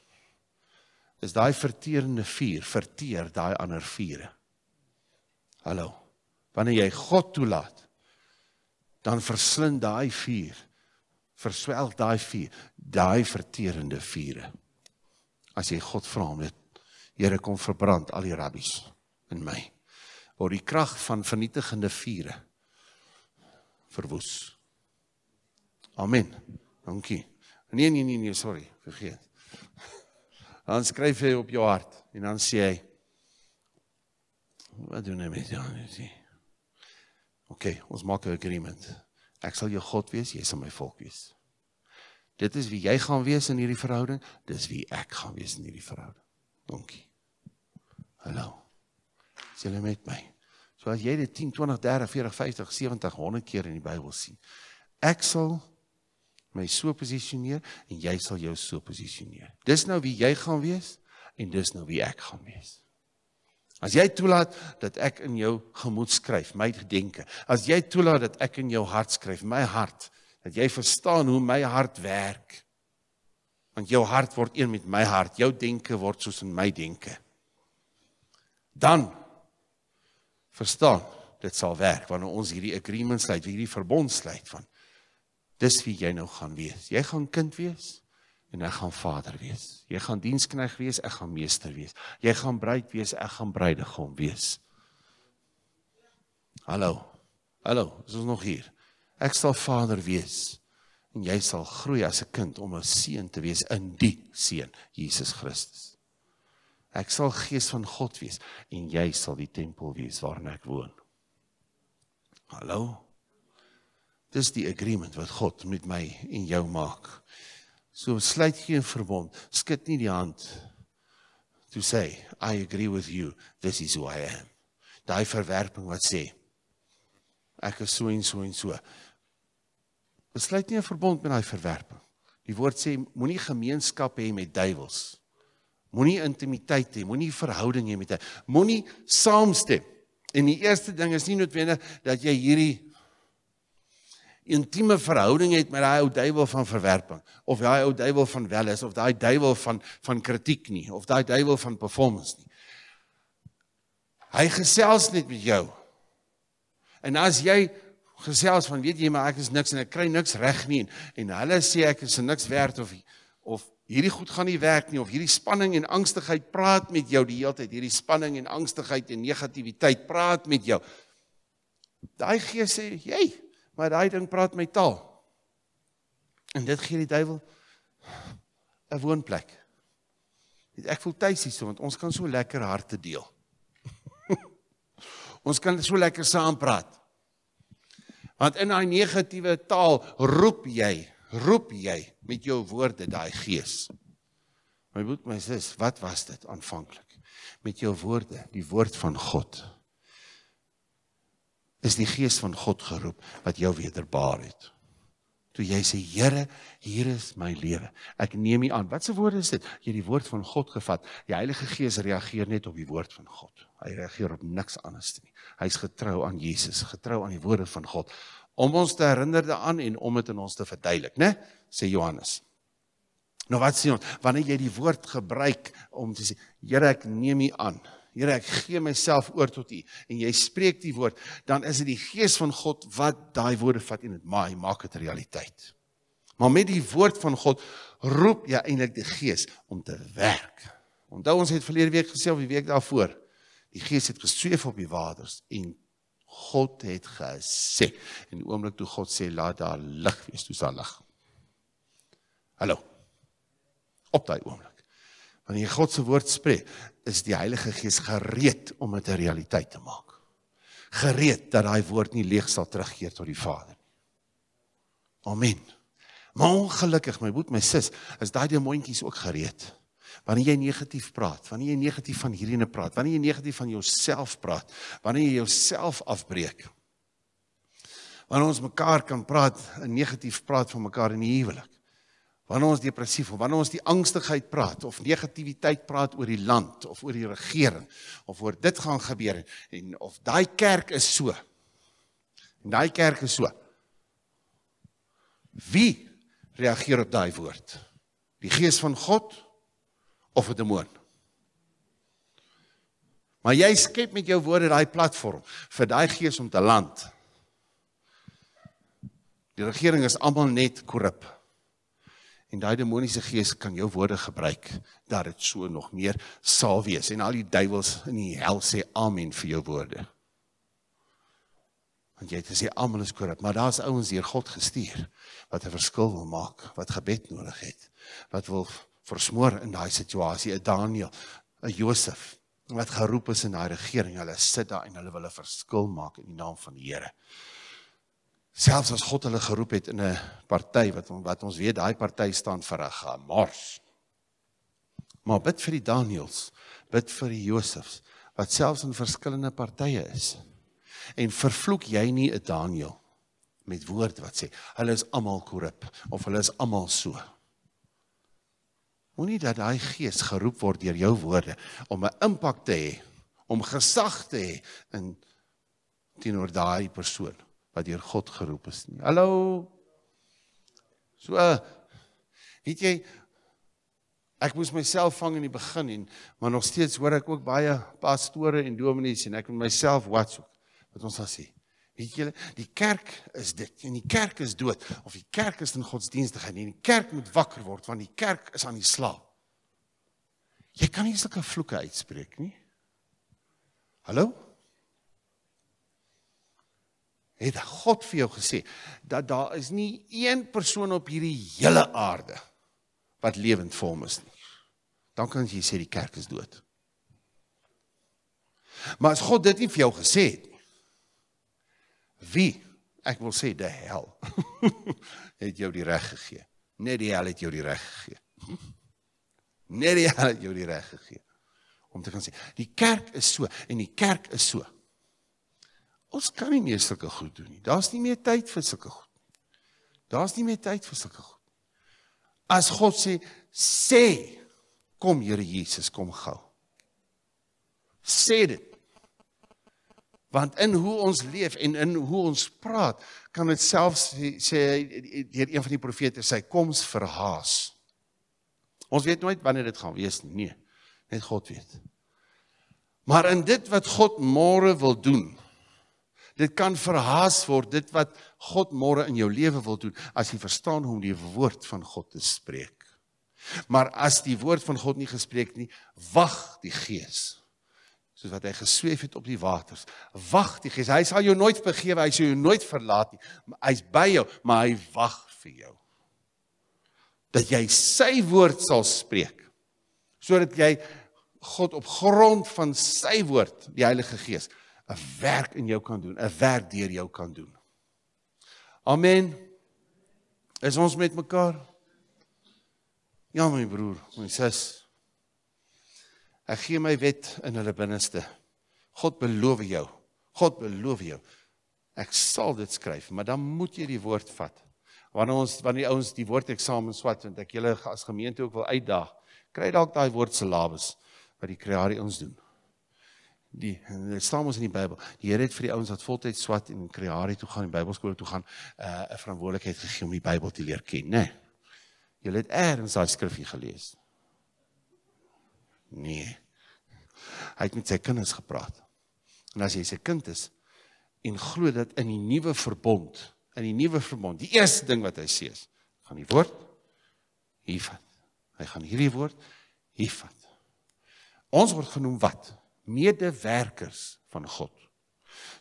[SPEAKER 1] Is daai verterende vuur verteer daai ander vure? Hallo. Wanneer jy God toelaat, dan verslind daai vuur, verswelg daai vuur, daai verterende vure. As jy God vra om dit, Here kom verbrand al die rabbies in my. Word die krag van vernietigende vure verwoes. Amen. Dankie. Nee nee nee nee, sorry, vergeet. Dan skryf jy op jou hart en dan sê jy wat doen 'n mens dan nou sê? OK, ons maak 'n agreement. Ek sal jou God wees, jy sal my volk wees. Dit is wie jy gaan wees in hierdie verhouding, dis wie ek gaan wees in hierdie verhouding. Dankie. Hallo. Sê hulle met my. So as jy dit 10, 20, 30, 40, 50, 70, 100 keer in die Bybel sien, ek sal my so posisioneer en jy sal jou so posisioneer. Dis nou wie jy gaan wees en dis nou wie ek gaan wees. As jy toelaat dat ek in jou gemoed skryf, my gedenke. As jy toelaat dat ek in jou hart skryf, my hart, dat jy verstaan hoe my hart werk. Want jou hart word een met my hart, jou denke word soos in my denke. Dan verstaan, dit sal werk wanneer ons hierdie agreement sluit, hierdie verbond sluit van dis wie jy nou gaan wees. Jy gaan kind wees en ek gaan vader wees. Jy gaan dienskneg wees, ek gaan meester wees. Jy gaan bruid wees, ek gaan bruidegom wees. Hallo. Hallo, is ons nog hier? Ek sal vader wees en jy sal groei as 'n kind om 'n seun te wees in die seun Jesus Christus. Ek sal gees van God wees en jy sal die tempel wees waarin ek woon. Hallo. Dis die agreement wat God met my en jou maak. So sluit geen verbond, skud nie die hand. To say, I agree with you. This is who I am. Daai verwerping wat sê ek is so en so en so. Besluit nie 'n verbond met daai verwerping. Die woord sê moenie gemeenskap hê met duiwels. Moenie intimiteit hê, moenie verhouding hê met hy. Moenie saamstem. En die eerste ding is nie noodwendig dat jy hierdie intieme verhouding het met daai ou duiwel van verwerping of daai ou duiwel van welis of daai duiwel van van kritiek nie of daai duiwel van performance nie. Hy gesels net met jou. En as jy gesels van weet jy maar ek is niks en ek kry niks reg nie en, en hulle sê ek is niks werd of of hierdie goed gaan nie werk nie of hierdie spanning en angstigheid praat met jou die hele tyd hierdie spanning en angstigheid en negativiteit praat met jou. Daai gees sê jy hey, maar daai ding praat my taal. En dit gee die duiwel 'n woonplek. Ek voel tuis hier, want ons kan so lekker harte deel. ons kan so lekker saam praat. Want in daai negatiewe taal roep jy, roep jy met jou woorde daai gees. My broer, my sis, wat was dit aanvanklik? Met jou woorde, die woord van God is die gees van God geroep wat jou wederbaar het. Toe jy sê Here, hier is my lewe. Ek neem U aan. Wat se woorde is dit? Jy het die woord van God gevat. Die Heilige Gees reageer net op die woord van God. Hy reageer op niks anders nie. Hy's getrou aan Jesus, getrou aan die woorde van God om ons te herinner daaraan en om dit in ons te verduidelik, né? sê Johannes. Nou wat sê ons? Wanneer jy die woord gebruik om te sê, Here, ek neem U aan. Here, ek gee myself oor tot U en jy spreek die woord, dan is dit die gees van God wat daai woorde vat en dit maak, maak dit realiteit. Maar met die woord van God roep jy eintlik die gees om te werk. Onthou ons het verlede week gesê of die week daarvoor, die gees het gesweef op die waters en God het gesê en die oomblik toe God sê laat daar lig wees, toe is daar lig. Hallo. Op daai oomblik wanneer jy God se woord spreek, is die Heilige Gees gereed om dit 'n realiteit te maak. Gereed dat daai woord nie leeg sal terugkeer tot die Vader nie. Amen. Maar ongelukkig, my boet, my sis, is daai die mondjies ook gereed. Wanneer jy negatief praat, wanneer jy negatief van hierdie ene praat, wanneer jy negatief van jouself praat, wanneer jy jouself afbreek. Wanneer ons mekaar kan praat, negatief praat van mekaar in die huwelik wanneer ons depressief of wanneer ons die angstigheid praat of negativiteit praat oor die land of oor die regering of oor dit gaan gebeur en of daai kerk is so en daai kerk is so wie reageer op daai woord die gees van god of 'n demoon maar jy skep met jou woorde daai platform vir daai gees om te land die regering is almal net korrup En daai demoniese gees kan jou woorde gebruik dat dit so nog meer sal wees en al die duiwels in die hel sê amen vir jou woorde. Want jy het gesê almal is korrup, maar daar's ouens deur God gestuur wat 'n verskil wil maak, wat gebed nodig het, wat wil versmoor in daai situasie, 'n Daniël, 'n Josef wat geroep is in daai regering. Hulle sit daar en hulle wil 'n verskil maak in die naam van die Here selfs as God hulle geroep het in 'n party wat wat ons weet daai party staan vir 'n gemors. Maar bid vir die Daniels, bid vir die Josefs wat selfs in verskillende partye is. En vervloek jy nie 'n Daniel met woord wat sê hulle is almal korrup of hulle is almal so. Moenie dat daai gees geroep word deur jou woorde om 'n impak te hê, om gesag te hê in teenoor daai persoon nie wat deur God geroep is nie. Hallo. So eh, weet jy ek moes myself vang in die begin en maar nog steeds hoor ek ook baie pastore en dominees en ek moet myself wat soek wat ons sal sê. Weet julle, die kerk is dit en die kerk is dood of die kerk is in godsdienstig en die kerk moet wakker word want die kerk is aan die slaap. Jy kan nie sulke vloeke uitspreek nie. Hallo het God vir jou gesê dat daar is nie een persoon op hierdie hele aarde wat lewend vir hom is nie. Dan kan jy sê die kerk is dood. Maar as God dit nie vir jou gesê het nie. Wie? Ek wil sê die hel. het jou die reg gegee. Net die hel het jou die reg gegee. Net die hel het jou die reg gegee om te kan sê die kerk is so en die kerk is so. Ons kan nie meer sulke goed doen nie. Daar's nie meer tyd vir sulke goed nie. Daar's nie meer tyd vir sulke goed. As God sê, sê kom Here Jesus, kom gou. Sê dit. Want in hoe ons leef en in hoe ons praat, kan dit selfs sê deur een van die profete sê koms verhaas. Ons weet nooit wanneer dit gaan wees nie. Nee. Net God weet. Maar in dit wat God môre wil doen, Dit kan verhaas word dit wat God môre in jou lewe wil doen as jy verstaan hoe om die woord van God te spreek. Maar as die woord van God nie gespreek nie, wag die Gees. Soos wat hy gesweef het op die waters. Wag die Gees. Hy sal jou nooit begewe, hy sal jou nooit verlaat nie. Hy's by jou, maar hy wag vir jou. Dat jy sy woord sal spreek. Sodat jy God op grond van sy woord, die Heilige Gees, 'n werk in jou kan doen, 'n werk deur jou kan doen. Amen. Is ons met mekaar? Ja my broer, my sis. Ek gee my wet in hulle binneste. God beloof jou. God beloof jou. Ek sal dit skryf, maar dan moet jy die woord vat. Wanneer ons wanneer die ouens die woord eksamen swat, want ek julle as gemeente ook wil uitdaag, kry dalk daai woord syllabus wat die kreatie ons doen die dit eh, staan ons in die Bybel. Die Here het vir die ouens wat voltyd swat en kreari toe gaan, die Bybelskool toe gaan, eh, 'n uh, verantwoordelikheid gegee om die Bybel te leer ken, né? Nee. Julle het eers daai skrifgie gelees. Nee. Hy het met sy kinders gepraat. En as jy sy kind is en glo dat in die nuwe verbond, in die nuwe verbond, die eerste ding wat hy sê is, gaan die woord hiervan. Hy gaan hierdie woord hiervan. Ons word genoem wat? medewerkers van God.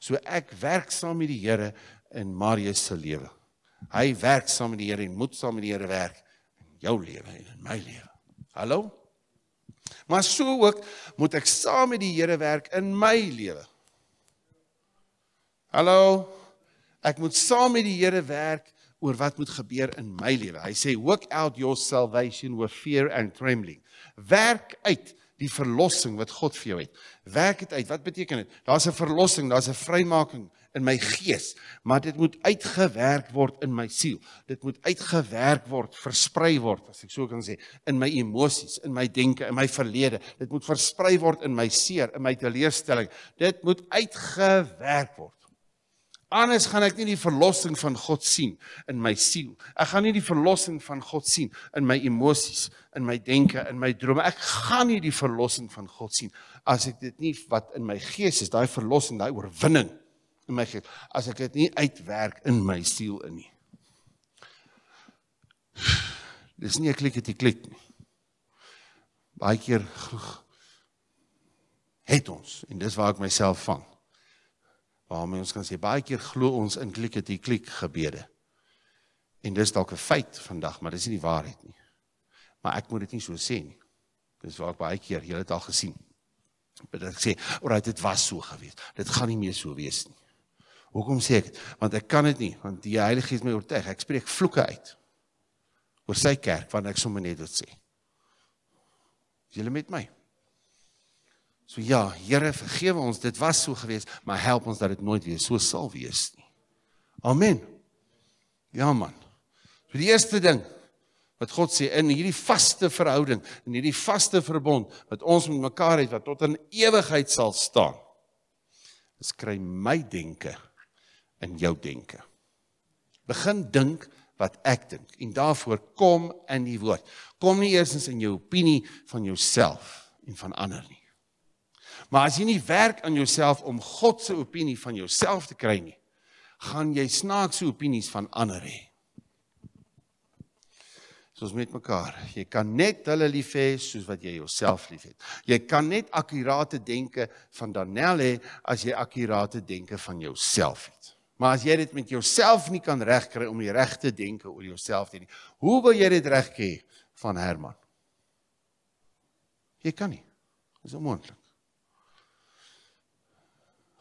[SPEAKER 1] So ek werk saam met die Here in Marius se lewe. Hy werk saam met die Here en moet saam met die Here werk in jou lewe en in my lewe. Hallo? Maar so ook moet ek saam met die Here werk in my lewe. Hallo? Ek moet saam met die Here werk oor wat moet gebeur in my lewe. Hy sê work out your salvation with fear and trembling. Werk uit die verlossing wat God vir jou het. Werk dit uit. Wat beteken dit? Daar's 'n verlossing, daar's 'n vrymaking in my gees, maar dit moet uitgewerk word in my siel. Dit moet uitgewerk word, versprei word, as ek so kan sê, in my emosies, in my denke, in my verlede. Dit moet versprei word in my seer, in my teleurstelling. Dit moet uitgewerk word. Anders gaan ek nie die verlossing van God sien in my siel. Ek gaan nie die verlossing van God sien in my emosies, in my denke, in my drome. Ek gaan nie die verlossing van God sien as ek dit nie wat in my gees is, daai verlossing, daai oorwinning in my gees, as ek dit nie uitwerk in my siel in nie. Dis nie 'n klikkie klik nie. Baie keer het ons en dis waar ek myself vang waarmee ons kan sê baie keer glo ons in klikety klik gebede. En dis dalk 'n feit vandag, maar dis nie die waarheid nie. Maar ek moet dit nie so sê nie. Dis waar ek baie keer hele dag gesien. Maar dan sê, "Oral dit was so gewees. Dit gaan nie meer so wees nie." Hoekom sê ek dit? Want ek kan dit nie, want die Heilige Gees my oortuig. Ek spreek vloeke uit oor sy kerk wanneer ek sommer net dit sê. Is julle met my? So ja, Here, vergewe ons, dit was so geweest, maar help ons dat dit nooit weer so sal wees nie. Amen. Ja man. So die eerste ding wat God sê in hierdie vaste verhouding, in hierdie vaste verbond wat ons met mekaar het wat tot in ewigheid sal staan, is kry my denke in jou denke. Begin dink wat ek dink en daarvoor kom in die woord. Kom nie eers in jou opinie van jouself en van ander nie. Maar as jy nie werk aan jouself om God se opinie van jouself te kry nie, gaan jy snaakse opinies van ander hê. Soos met mekaar, jy kan net hulle lief hê soos wat jy jouself liefhet. Jy kan net akkurate denke van Danelle hê as jy akkurate denke van jouself het. Maar as jy dit met jouself nie kan regkry om die regte denke oor jouself te hê nie, hoe wil jy dit regkry van Herman? Jy kan nie. Dis onmoontlik.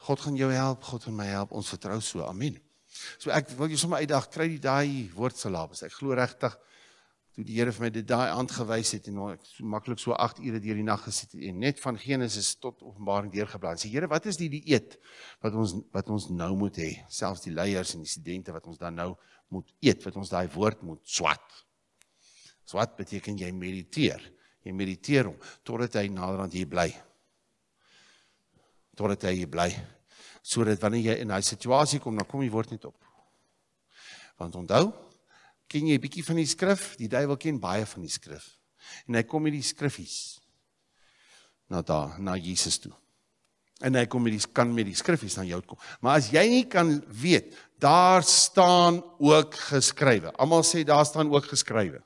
[SPEAKER 1] God gaan jou help, God gaan my help. Ons vertrou so. Amen. So ek wil jou sommer uitdag, kry die daai woord salabus. Ek glo regtig toe die Here vir my dit daai aangewys het en nou ek so maklik so 8 ure deur die nag gesit het en net van Genesis tot Openbaring deurgeblaai. Sê Here, wat is die dieet wat ons wat ons nou moet hê? Selfs die leiers en die studente wat ons dan nou moet eet, wat ons daai woord moet swat. Swat beteken jy mediteer. Jy mediteer hom totdat hy nader aan jou bly. Totdat hy bly sodat wanneer jy in daai situasie kom, dan kom die woord net op. Want onthou, ken jy 'n bietjie van die skrif? Die duiwel ken baie van die skrif. En hy kom met die skriffies na daar, na Jesus toe. En hy kom met die kan met die skriffies na jou toe kom. Maar as jy nie kan weet, daar staan ook geskrywe. Almal sê daar staan ook geskrywe.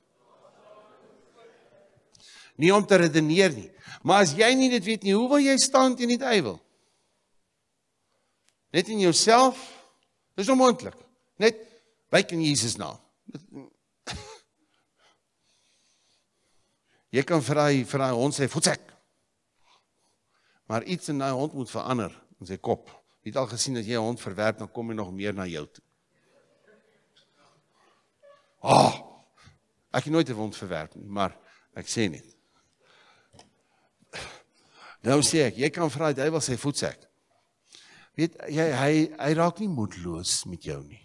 [SPEAKER 1] Nie om te redeneer nie, maar as jy nie dit weet nie, hoe wil jy staan teen die duiwel? Net in jouself? Dis onmoontlik. Net wyk in Jesus naam. Jy kan vir hy vir hy hond sê voetsek. Maar iets in daai hond moet verander in sy kop. Jy het al gesien as jy 'n hond verwerp, dan kom hy nog meer na jou toe. Ah! Oh, ek het nooit 'n hond verwerp nie, maar ek sê net. Nou sê ek, jy kan vir hy duiwel sê voetsek. Weet jy hy hy raak nie moedeloos met jou nie.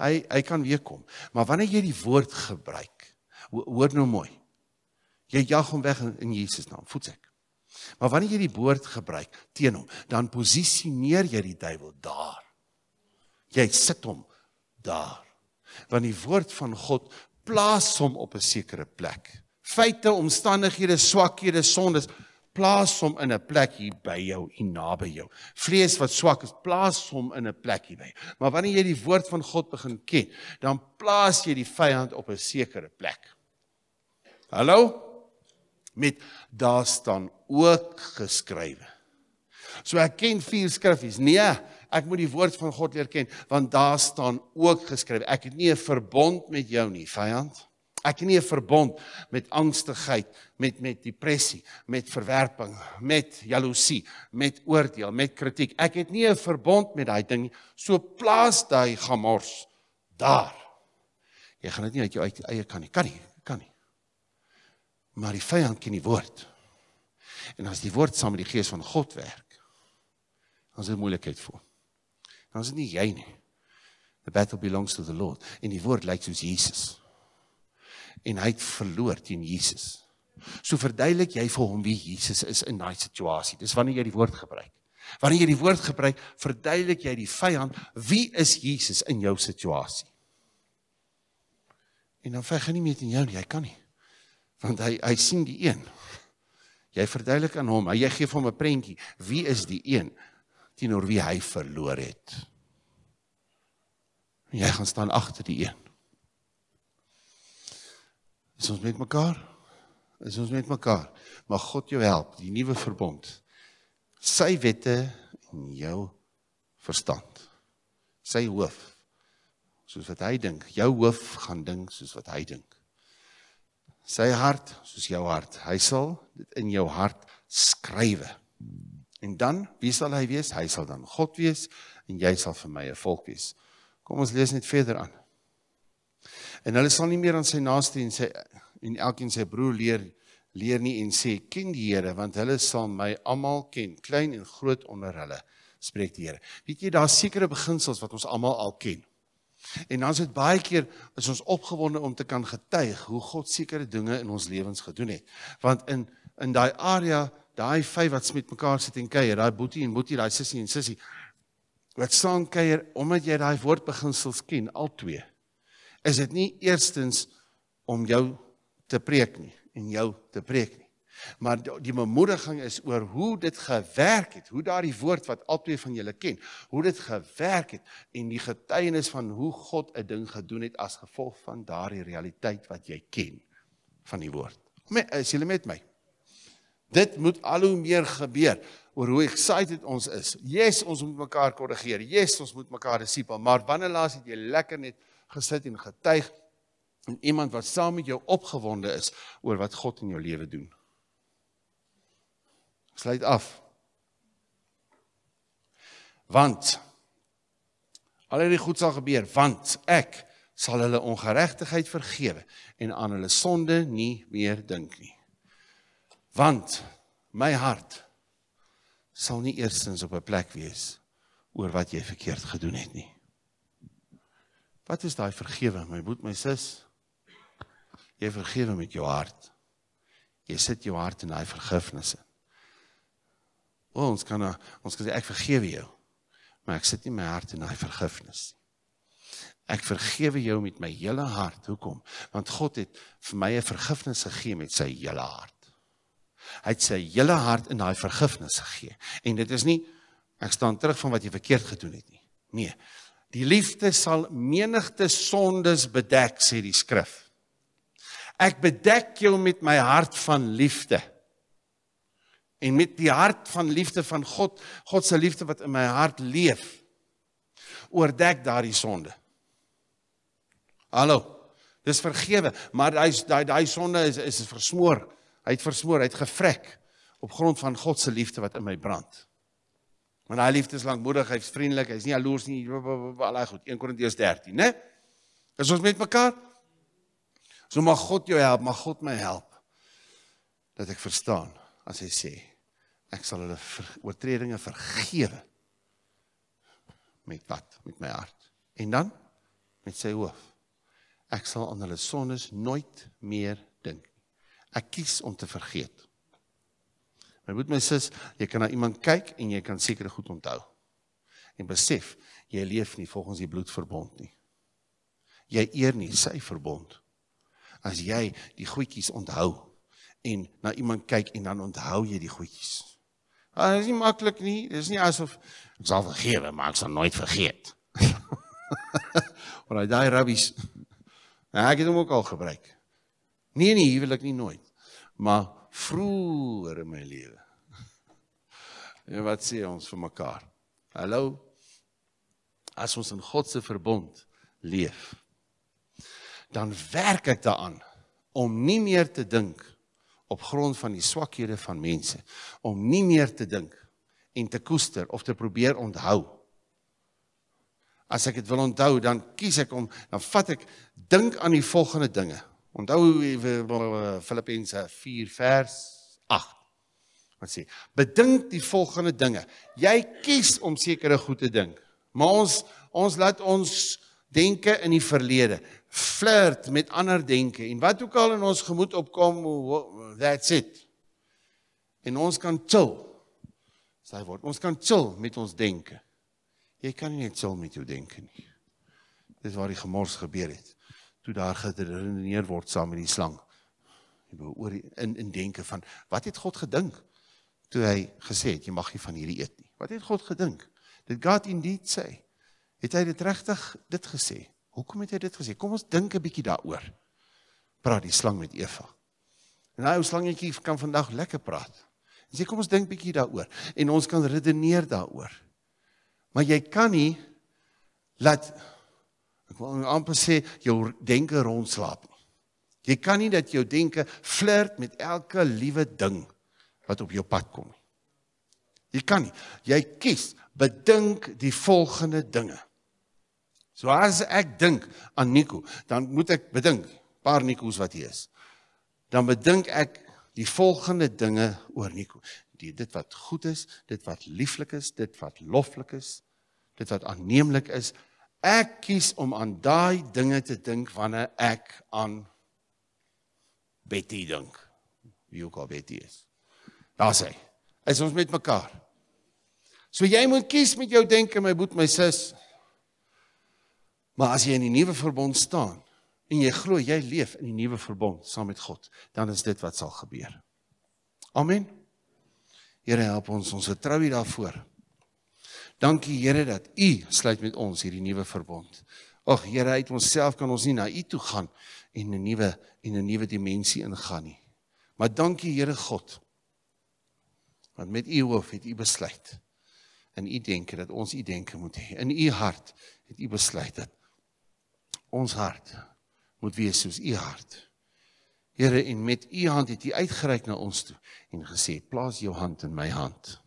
[SPEAKER 1] Hy hy kan weer kom. Maar wanneer jy die woord gebruik, hoor nou mooi. Jy jag hom weg in, in Jesus naam, voetsek. Maar wanneer jy die woord gebruik teen hom, dan posisioneer jy die duiwel daar. Jy sit hom daar. Want die woord van God plaas hom op 'n sekere plek. Feite, omstandighede, swakhede, sondes plaas hom in 'n plek hier by jou en naby jou. Vlees wat swak is, plaas hom in 'n plek hier by. Maar wanneer jy die woord van God begin ken, dan plaas jy die vyand op 'n sekere plek. Hallo? Met daar staan ook geskrywe. So ek ken vier skrifgies. Nee, ek moet die woord van God leer ken want daar staan ook geskrywe. Ek het nie 'n verbond met jou nie, vyand ek nie 'n verbond met angstigheid, met met depressie, met verwerping, met jaloesie, met oordeel, met kritiek. Ek het nie 'n verbond met daai ding. So plaas daai gamors daar. Jy gaan dit nie uit jou eie kan nie. Kan nie, kan nie. Maar die vyand ken die woord. En as die woord saam met die gees van God werk, dan is dit moeilikheid vir. Dan is dit nie jy nie. The battle belongs to the Lord. En die woord lyk soos Jesus en hy het verloor teen Jesus. So verduidelik jy vir hom wie Jesus is in daai situasie. Dis wanneer jy die woord gebruik. Wanneer jy die woord gebruik, verduidelik jy die vyand wie is Jesus in jou situasie. En dan veg hy nie meer teen jou nie, hy kan nie. Want hy hy sien die een. Jy verduidelik aan hom, jy gee hom 'n prentjie, wie is die een teenoor wie hy verloor het. En jy gaan staan agter die een. Is ons met mekaar? Is ons met mekaar? Mag God jou help, die nuwe verbond. Sy wette in jou verstand. Sy hoof soos wat hy dink, jou hoof gaan dink soos wat hy dink. Sy hart soos jou hart. Hy sal dit in jou hart skrywe. En dan, wie sal hy wees? Hy sal dan God wees en jy sal vir my 'n volk wees. Kom ons lees net verder aan. En hulle sal nie meer aan sy naaste en sy en elkeen sy broer leer leer nie en sê ken die Here want hulle sal my almal ken klein en groot onder hulle spreek die Here. Weet jy daar's sekere beginsels wat ons almal al ken. En dan is dit baie keer is ons opgewonde om te kan getuig hoe God sekere dinge in ons lewens gedoen het. Want in in daai area, daai vyf wat met mekaar sit en kuier, daai boetie en boetie, daai sussie en sussie wat staan kuier omdat jy daai woordbeginsels ken, al twee is dit nie eerstens om jou te preek nie en jou te preek nie. Maar die bemoediging is oor hoe dit gewerk het, hoe daardie woord wat albei van julle ken, hoe dit gewerk het en die getuienis van hoe God 'n ding gedoen het as gevolg van daardie realiteit wat jy ken van die woord. Is julle met my? Dit moet al hoe meer gebeur oor hoe excited ons is. Yes, ons moet mekaar korrigeer. Yes, ons moet mekaar dissipele, maar wanneer laas het jy lekker net gesit en getuig en iemand wat saam met jou opgewonde is oor wat God in jou lewe doen. Sluit af. Want al hierdie goed sal gebeur want ek sal hulle ongeregtigheid vergewe en aan hulle sonde nie meer dink nie. Want my hart sal nie eersins op 'n plek wees oor wat jy verkeerd gedoen het nie. Wat is daai vergewe, my boet, my sis? Jy vergewe met jou hart. Jy sit jou hart in daai vergifnis in. O, ons kan a, nou, ons kan sê ek vergewe jou. Maar ek sit nie my hart in daai vergifnis nie. Ek vergewe jou met my hele hart. Hoekom? Want God het vir my 'n vergifnis gegee met sy hele hart. Hy het sy hele hart in daai vergifnis gegee. En dit is nie ek staan terug van wat jy verkeerd gedoen het nie. Nee. Die liefde sal menigte sondes bedek, sê die skrif. Ek bedek jou met my hart van liefde. En met die hart van liefde van God, God se liefde wat in my hart leef, oordek daardie sonde. Hallo. Dis vergewe, maar hy daai daai sonde is is versmoor. Hy het versmoor, hy het gevrek op grond van God se liefde wat in my brand. Want hy liefdes lankmoedig, hy's vriendelik, hy's nie jaloers nie. Allei goed. 1 Korintiërs 13, né? Is ons met mekaar? So mag God jou help, mag God my help dat ek verstaan as hy sê ek sal hulle ver, oortredinge vergewe met wat met my hart en dan met sy hoof ek sal aan hulle sondes nooit meer dink ek kies om te vergeet Jy moet my sis, jy kan na iemand kyk en jy kan seker goed onthou. En besef, jy leef nie volgens die bloedverbond nie. Jy eer nie sy verbond. As jy die goedjies onthou en na iemand kyk en dan onthou jy die goedjies. Ah, Dit is nie maklik nie. Dit is nie asof ek sal vergewe, maar ek sal nooit vergeet. Want daai rabbies nou, ek het hom ook al gebruik. Nie in die huwelik nie nooit. Maar vroeër in my lewe. En wat sê ons vir mekaar? Hallo. As ons in God se verbond leef, dan werk ek daaraan om nie meer te dink op grond van die swakhede van mense, om nie meer te dink en te koester of te probeer onthou. As ek dit wil onthou, dan kies ek om dan vat ek dink aan die volgende dinge. Onthou eh, eh, Filippense 4 vers 8. Wat sê? Bedink die volgende dinge. Jy kies om sekere goed te dink. Maar ons ons laat ons denke in die verlede flirt met ander denke en wat ook al in ons gemoed opkom, that's it. En ons kan chill. Sy word. Ons kan chill met ons denke. Jy kan nie net chill met jou denke nie. Dis waar die gemors gebeur het toe daar gedreneer word saam met die slang. Jy moet oor in in denke van wat het God gedink toe hy gesê het jy mag nie van hierdie eet nie. Wat het God gedink? Did God indeed say? Het hy dit regtig dit gesê? Hoekom het hy dit gesê? Kom ons dink 'n bietjie daaroor. Praat die slang met Eva. En daai ou slangetjie kan vandag lekker praat. En sê kom ons dink bietjie daaroor en ons kan redeneer daaroor. Maar jy kan nie laat Ek wil amper sê jou denke rondslaap. Jy kan nie dat jou denke flirt met elke liewe ding wat op jou pad kom nie. Jy kan nie. Jy kies bedink die volgende dinge. So as ek dink aan Nico, dan moet ek bedink paar Nicos wat hy is. Dan bedink ek die volgende dinge oor Nico. Die dit wat goed is, dit wat lieflik is, dit wat loflik is, dit wat aanneemlik is, Ek kies om aan daai dinge te dink wanneer ek aan Betty dink. Wie ook al Betty is. Daar sê. Is ons met mekaar. So jy moet kies met jou denke, my boet, my sis. Maar as jy in die nuwe verbond staan en jy glo jy leef in die nuwe verbond saam met God, dan is dit wat sal gebeur. Amen. Here help ons ons vertrou hier daarvoor. Dankie Here dat U sluit met ons hierdie nuwe verbond. Ag Here, uit onsself kan ons nie na U toe gaan en 'n nuwe en 'n nuwe dimensie ingaan nie. Maar dankie Here God. Want met U hoof het U besluit. In U denke dat ons U denke moet hê. In U hart het U besluit dat ons hart moet wees soos U hart. Here en met U hand het U uitgereik na ons toe en gesê: "Plaas jou hand in my hand."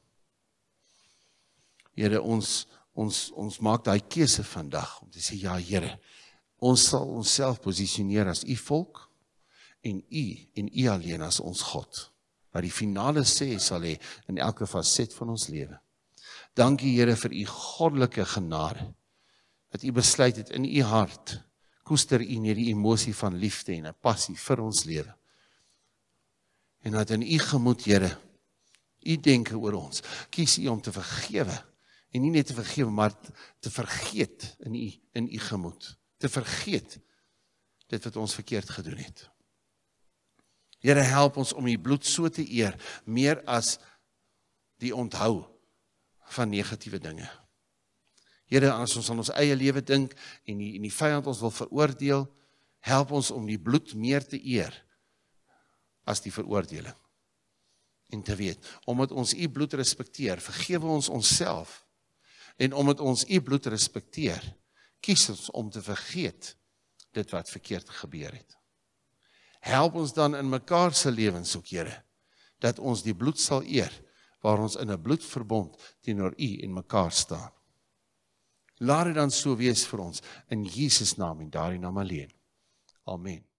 [SPEAKER 1] Here ons ons ons maak daai keuse vandag om te sê ja Here ons sal onsself posisioneer as u volk en u en u alleen as ons God wat die finale sê sal hê in elke faset van ons lewe. Dankie Here vir u goddelike genade dat u besluit het in u hart koester u hierdie emosie van liefde en 'n passie vir ons lewe. En dat in u gemoed Here u denke oor ons kies u om te vergewe en nie net te vergewe maar te vergeet in u in u gemoed te vergeet dit wat ons verkeerd gedoen het. Here help ons om u bloed so te eer meer as die onthou van negatiewe dinge. Here as ons aan ons eie lewe dink en die en die vyand ons wil veroordeel, help ons om die bloed meer te eer as die veroordeling. En te weet, omdat ons u bloed respekteer, vergewe ons onsself en omdat ons u bloed respekteer, kies ons om te vergeet dit wat verkeerd gebeur het. Help ons dan in mekaar se lewens, o Here, dat ons die bloed sal eer waar ons in 'n bloedverbond teenoor u en mekaar staan. Laat dit dan so wees vir ons in Jesus naam en daarin naam alleen. Amen.